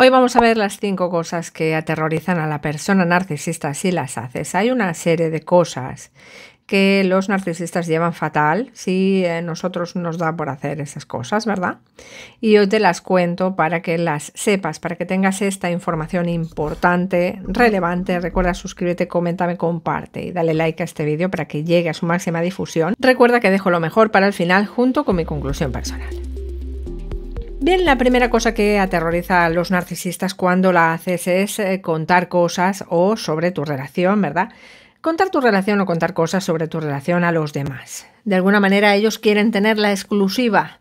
Hoy vamos a ver las cinco cosas que aterrorizan a la persona narcisista si las haces. Hay una serie de cosas que los narcisistas llevan fatal si eh, nosotros nos da por hacer esas cosas, ¿verdad? Y hoy te las cuento para que las sepas, para que tengas esta información importante, relevante. Recuerda suscríbete, coméntame, comparte y dale like a este vídeo para que llegue a su máxima difusión. Recuerda que dejo lo mejor para el final junto con mi conclusión personal. Bien, la primera cosa que aterroriza a los narcisistas cuando la haces es eh, contar cosas o sobre tu relación, ¿verdad? Contar tu relación o contar cosas sobre tu relación a los demás. De alguna manera ellos quieren tener la exclusiva,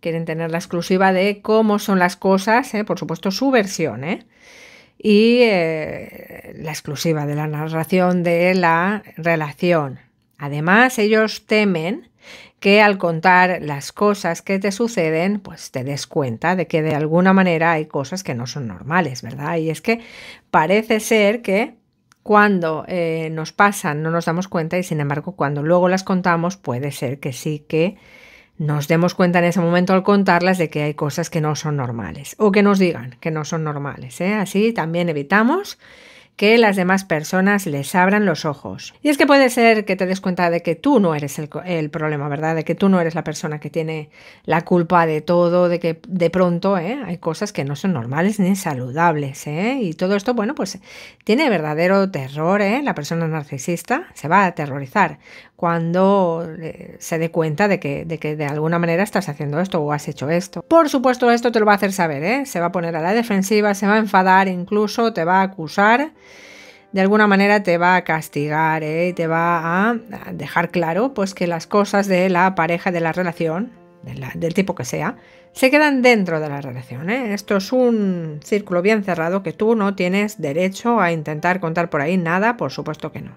quieren tener la exclusiva de cómo son las cosas, eh, por supuesto su versión, ¿eh? y eh, la exclusiva de la narración de la relación. Además, ellos temen que al contar las cosas que te suceden, pues te des cuenta de que de alguna manera hay cosas que no son normales, ¿verdad? Y es que parece ser que cuando eh, nos pasan no nos damos cuenta y sin embargo cuando luego las contamos puede ser que sí que nos demos cuenta en ese momento al contarlas de que hay cosas que no son normales o que nos digan que no son normales. ¿eh? Así también evitamos que las demás personas les abran los ojos. Y es que puede ser que te des cuenta de que tú no eres el, problema, ¿verdad? De que tú no eres la persona que tiene la culpa de todo, de que de pronto ¿eh? hay cosas que no son normales ni saludables. ¿eh? Y todo esto, bueno, pues tiene verdadero terror. ¿eh? La persona narcisista se va a aterrorizar cuando eh, se dé cuenta de que, de que de alguna manera estás haciendo esto o has hecho esto. Por supuesto, esto te lo va a hacer saber. ¿eh? Se va a poner a la defensiva, se va a enfadar, incluso te va a acusar de alguna manera te va a castigar ¿eh? y te va a dejar claro pues que las cosas de la pareja, de la relación, del tipo que sea, se quedan dentro de la relación. ¿eh? Esto es un círculo bien cerrado que tú no tienes derecho a intentar contar por ahí nada, por supuesto que no.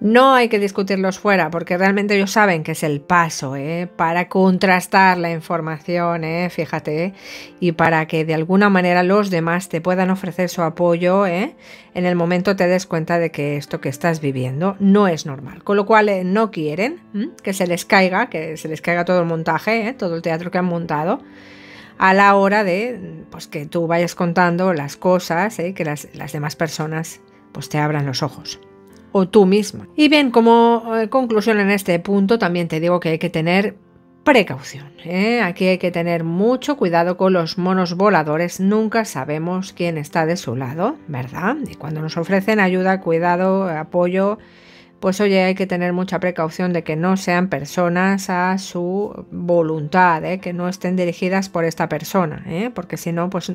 No hay que discutirlos fuera porque realmente ellos saben que es el paso ¿eh? para contrastar la información, ¿eh? fíjate, ¿eh? y para que de alguna manera los demás te puedan ofrecer su apoyo en el momento te des cuenta de que esto que estás viviendo no es normal. Con lo cual no quieren que se les caiga, que se les caiga todo el montaje, todo el teatro que han montado a la hora de pues, que tú vayas contando las cosas, y ¿eh? que las, demás personas pues, te abran los ojos. O tú misma. Y bien, como eh, conclusión en este punto, también te digo que hay que tener precaución. ¿eh? Aquí hay que tener mucho cuidado con los monos voladores. Nunca sabemos quién está de su lado, ¿verdad? Y cuando nos ofrecen ayuda, cuidado, apoyo, pues oye, hay que tener mucha precaución de que no sean personas a su voluntad, ¿eh? que no estén dirigidas por esta persona, ¿eh? porque si no, pues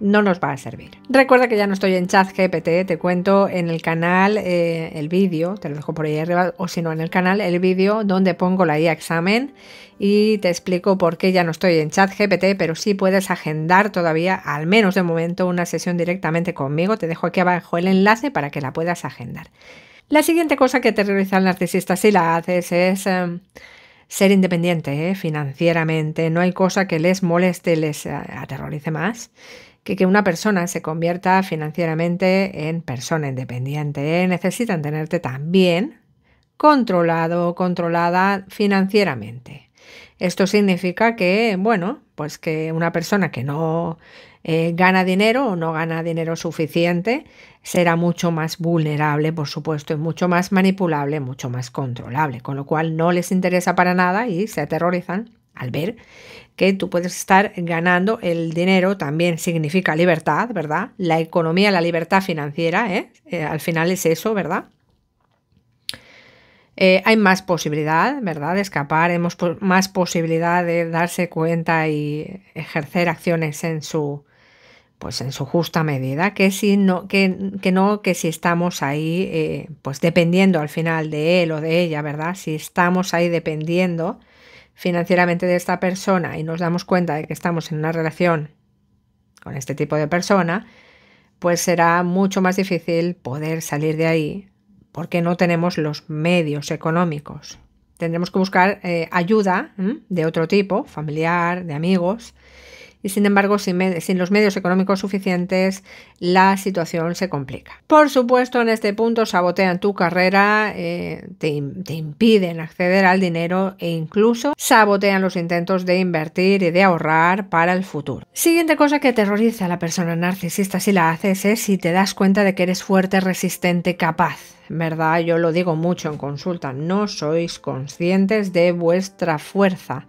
no nos va a servir. Recuerda que ya no estoy en chat GPT, te cuento en el canal eh, el vídeo, te lo dejo por ahí arriba, o si no en el canal el vídeo donde pongo la IA examen y te explico por qué ya no estoy en chat GPT, pero sí puedes agendar todavía, al menos de momento, una sesión directamente conmigo. Te dejo aquí abajo el enlace para que la puedas agendar. La siguiente cosa que aterroriza al narcisista si la haces es em, ser independiente ¿eh? financieramente. No hay cosa que les moleste, les eh, aterrorice más que que una persona se convierta financieramente en persona independiente. ¿eh? Necesitan tenerte también controlado o controlada financieramente. Esto significa que, bueno, pues que una persona que no eh, gana dinero o no gana dinero suficiente, será mucho más vulnerable, por supuesto, es mucho más manipulable, mucho más controlable, con lo cual no les interesa para nada y se aterrorizan al ver que tú puedes estar ganando el dinero, también significa libertad, ¿verdad? La economía, la libertad financiera, ¿eh? eh al final es eso, ¿verdad? Eh, hay más posibilidad, ¿verdad?, de escapar, hemos más posibilidad de darse cuenta y ejercer acciones en su pues en su justa medida, que si no, que, que no, que si estamos ahí, eh, pues dependiendo al final de él o de ella, ¿verdad? Si estamos ahí dependiendo financieramente de esta persona y nos damos cuenta de que estamos en una relación con este tipo de persona, pues será mucho más difícil poder salir de ahí porque no tenemos los medios económicos. Tendremos que buscar eh, ayuda de otro tipo, familiar, de amigos, y sin embargo sin, los medios económicos suficientes la situación se complica. Por supuesto en este punto sabotean tu carrera, eh, te, impiden acceder al dinero e incluso sabotean los intentos de invertir y de ahorrar para el futuro. Siguiente cosa que aterroriza a la persona narcisista si la haces es si te das cuenta de que eres fuerte, resistente, capaz. ¿Verdad? Yo lo digo mucho en consulta, no sois conscientes de vuestra fuerza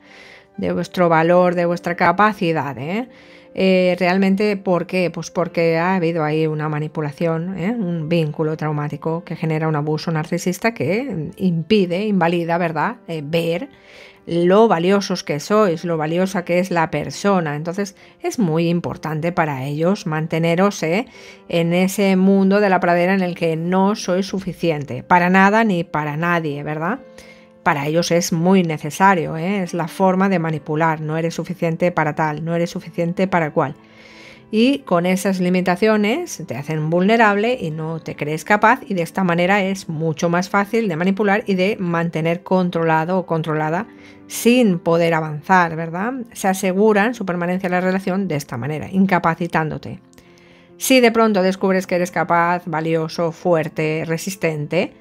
de vuestro valor, de vuestra capacidad. ¿eh? Eh, realmente, ¿por qué? Pues porque ha habido ahí una manipulación, ¿eh? un vínculo traumático que genera un abuso narcisista que impide, invalida, ¿verdad?, ver lo valiosos que sois, lo valiosa que es la persona. Entonces es muy importante para ellos manteneros en ese mundo de la pradera en el que no sois suficiente, para nada ni para nadie, ¿verdad? para ellos es muy necesario, ¿eh? es la forma de manipular, no eres suficiente para tal, no eres suficiente para cual. Y con esas limitaciones te hacen vulnerable y no te crees capaz y de esta manera es mucho más fácil de manipular y de mantener controlado o controlada sin poder avanzar, ¿verdad? Se aseguran su permanencia en la relación de esta manera, incapacitándote. Si de pronto descubres que eres capaz, valioso, fuerte, resistente,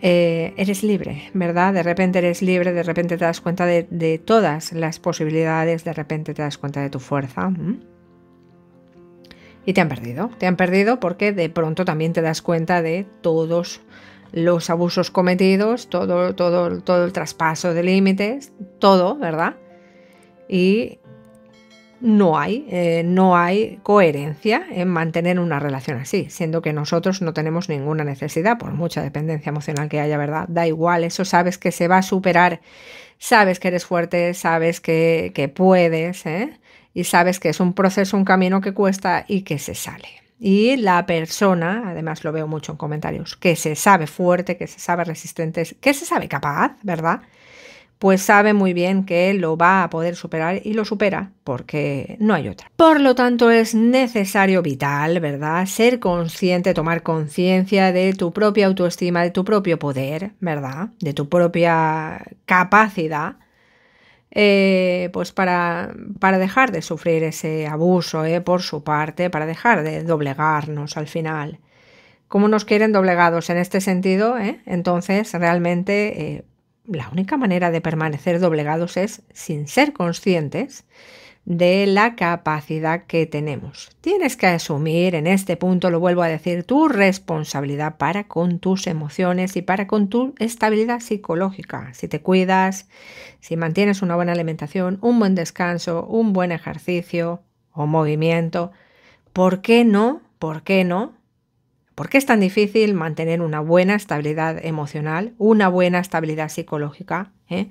eh, eres libre, ¿verdad? De repente eres libre, de repente te das cuenta de, todas las posibilidades, de repente te das cuenta de tu fuerza. Y te han perdido, te han perdido porque de pronto también te das cuenta de todos los abusos cometidos, todo, todo, todo el traspaso de límites, todo, ¿verdad? Y no hay, eh, no hay coherencia en mantener una relación así, siendo que nosotros no tenemos ninguna necesidad, por mucha dependencia emocional que haya, ¿verdad? Da igual, eso sabes que se va a superar, sabes que eres fuerte, sabes que, que puedes, ¿eh? y sabes que es un proceso, un camino que cuesta y que se sale. Y la persona, además lo veo mucho en comentarios, que se sabe fuerte, que se sabe resistente, que se sabe capaz, ¿verdad? pues sabe muy bien que lo va a poder superar y lo supera porque no hay otra. Por lo tanto, es necesario, vital, ¿verdad? Ser consciente, tomar conciencia de tu propia autoestima, de tu propio poder, ¿verdad? De tu propia capacidad. Eh, pues para, para, dejar de sufrir ese abuso eh, por su parte, para dejar de doblegarnos al final. Como nos quieren doblegados en este sentido, eh, entonces realmente la única manera de permanecer doblegados es sin ser conscientes de la capacidad que tenemos. Tienes que asumir, en este punto lo vuelvo a decir, tu responsabilidad para con tus emociones y para con tu estabilidad psicológica. Si te cuidas, si mantienes una buena alimentación, un buen descanso, un buen ejercicio o movimiento, ¿por qué no? ¿Por qué no? ¿Por qué es tan difícil mantener una buena estabilidad emocional, una buena estabilidad psicológica? Eh?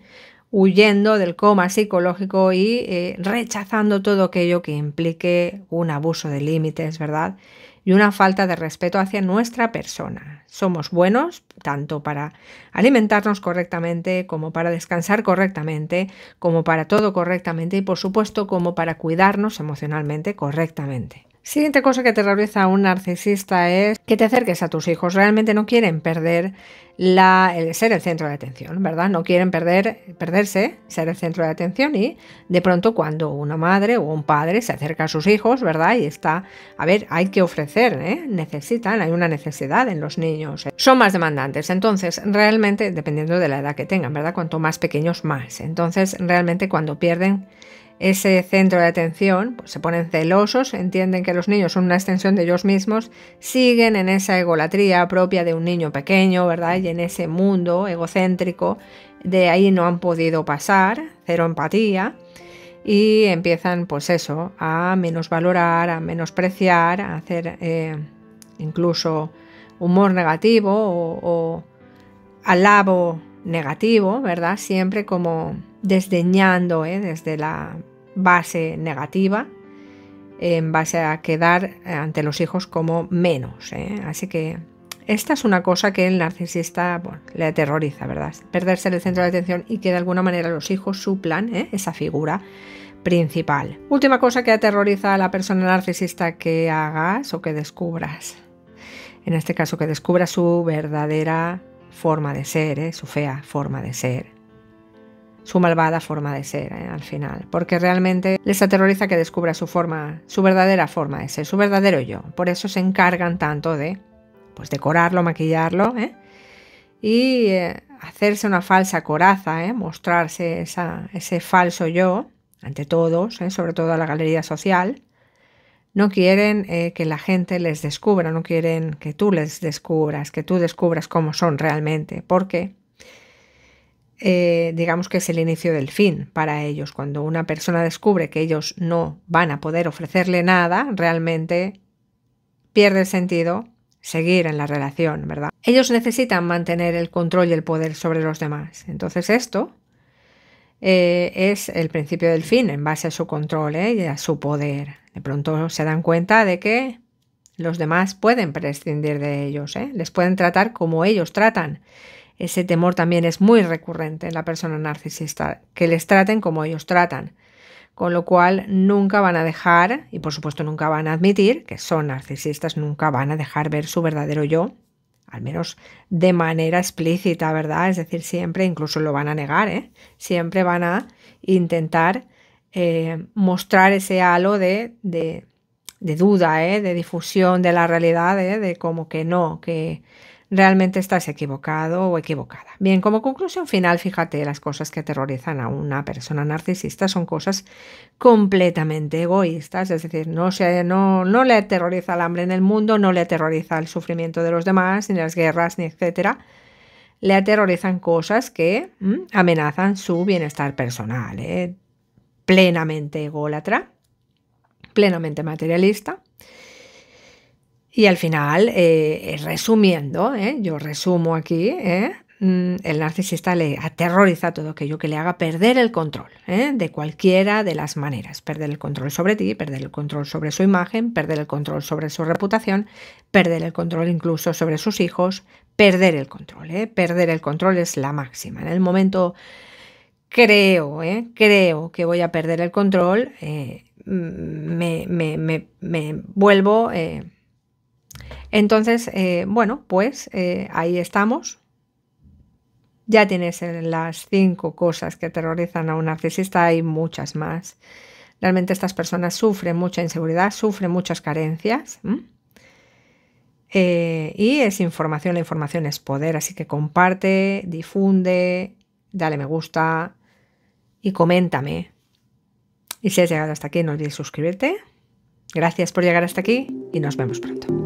huyendo del coma psicológico y eh, rechazando todo aquello que implique un abuso de límites, ¿verdad? Y una falta de respeto hacia nuestra persona. Somos buenos tanto para alimentarnos correctamente, como para descansar correctamente, como para todo correctamente y por supuesto como para cuidarnos emocionalmente correctamente. Siguiente cosa que te a un narcisista es que te acerques a tus hijos. Realmente no quieren perder la, el ser el centro de atención, ¿verdad? No quieren perder, perderse, ser el centro de atención y de pronto cuando una madre o un padre se acerca a sus hijos, ¿verdad? Y está, a ver, hay que ofrecer, ¿eh? Necesitan, hay una necesidad en los niños. Son más demandantes, entonces realmente, dependiendo de la edad que tengan, ¿verdad? Cuanto más pequeños, más. Entonces realmente cuando pierden ese centro de atención, pues se ponen celosos, entienden que los niños son una extensión de ellos mismos, siguen en esa egolatría propia de un niño pequeño, ¿verdad? Y en ese mundo egocéntrico, de ahí no han podido pasar, cero empatía, y empiezan pues eso, a menosvalorar, a menospreciar, a hacer eh, incluso humor negativo o alabo negativo, ¿verdad? Siempre como desdeñando eh, desde la base negativa en base a quedar eh, ante los hijos como menos. Eh. Así que esta es una cosa que el narcisista le aterroriza, ¿verdad? Perderse el centro de atención y que de alguna manera los hijos suplan esa figura principal. Última cosa que aterroriza a la persona narcisista que hagas o que descubras. En este caso, que descubra su verdadera forma de ser, su fea forma de ser su malvada forma de ser eh, al final, porque realmente les aterroriza que descubra su forma, su verdadera forma de ser, su verdadero yo. Por eso se encargan tanto de pues decorarlo, maquillarlo eh, y eh, hacerse una falsa coraza, mostrarse ese falso yo ante todos, sobre todo a la galería social. No quieren que la gente les descubra, no quieren que tú les descubras, que tú descubras cómo son realmente, porque eh, digamos que es el inicio del fin para ellos. Cuando una persona descubre que ellos no van a poder ofrecerle nada, realmente pierde el sentido seguir en la relación, ¿verdad? Ellos necesitan mantener el control y el poder sobre los demás. Entonces esto eh, es el principio del fin en base a su control ¿eh? y a su poder. De pronto se dan cuenta de que los demás pueden prescindir de ellos, les pueden tratar como ellos tratan ese temor también es muy recurrente en la persona narcisista, que les traten como ellos tratan. Con lo cual nunca van a dejar, y por supuesto nunca van a admitir que son narcisistas, nunca van a dejar ver su verdadero yo, al menos de manera explícita, ¿verdad? Es decir, siempre, incluso lo van a negar, ¿eh? siempre van a intentar eh, mostrar ese halo de, de, duda, ¿eh? de difusión de la realidad, de como que no, que realmente estás equivocado o equivocada. Bien, como conclusión final, fíjate, las cosas que aterrorizan a una persona narcisista son cosas completamente egoístas, es decir, no, se, no, no le aterroriza el hambre en el mundo, no le aterroriza el sufrimiento de los demás, ni las guerras, ni etcétera. Le aterrorizan cosas que mm, amenazan su bienestar personal, ¿eh? plenamente ególatra, plenamente materialista y al final, eh, eh, resumiendo, eh, yo resumo aquí, mm, el narcisista le aterroriza todo aquello que le haga perder el control, de cualquiera de las maneras, perder el control sobre ti, perder el control sobre su imagen, perder el control sobre su reputación, perder el control incluso sobre sus hijos, perder el control, perder el control es la máxima. En el momento creo, creo que voy a perder el control, mm, me, vuelvo entonces, eh, bueno, pues eh, ahí estamos. Ya tienes las cinco cosas que aterrorizan a un narcisista, hay muchas más. Realmente estas personas sufren mucha inseguridad, sufren muchas carencias. Eh, y es información, la información es poder, así que comparte, difunde, dale me gusta y coméntame. Y si has llegado hasta aquí, no olvides suscribirte. Gracias por llegar hasta aquí y nos vemos pronto.